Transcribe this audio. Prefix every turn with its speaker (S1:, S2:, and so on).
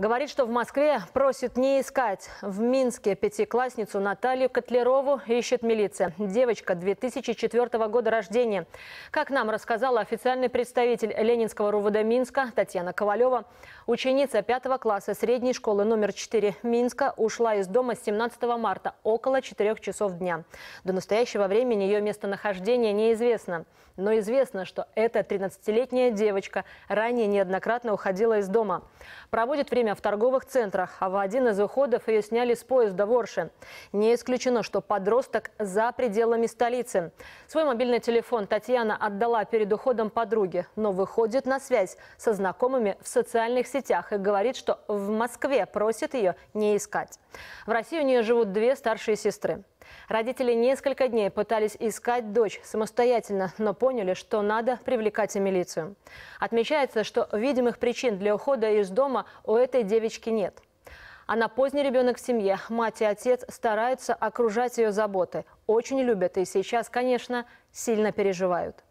S1: Говорит, что в Москве просит не искать. В Минске пятиклассницу Наталью Котлерову ищет милиция. Девочка 2004 года рождения. Как нам рассказала официальный представитель Ленинского РУВД Минска Татьяна Ковалева, ученица 5 класса средней школы номер 4 Минска ушла из дома 17 марта около 4 часов дня. До настоящего времени ее местонахождение неизвестно. Но известно, что эта 13-летняя девочка ранее неоднократно уходила из дома. Проводит время время в торговых центрах, а в один из уходов ее сняли с поезда в Орше. Не исключено, что подросток за пределами столицы. Свой мобильный телефон Татьяна отдала перед уходом подруге, но выходит на связь со знакомыми в социальных сетях и говорит, что в Москве просит ее не искать. В России у нее живут две старшие сестры. Родители несколько дней пытались искать дочь самостоятельно, но поняли, что надо привлекать и милицию. Отмечается, что видимых причин для ухода из дома у этой этой девочки нет. Она поздний ребенок в семье. Мать и отец стараются окружать ее заботы. Очень любят и сейчас, конечно, сильно переживают.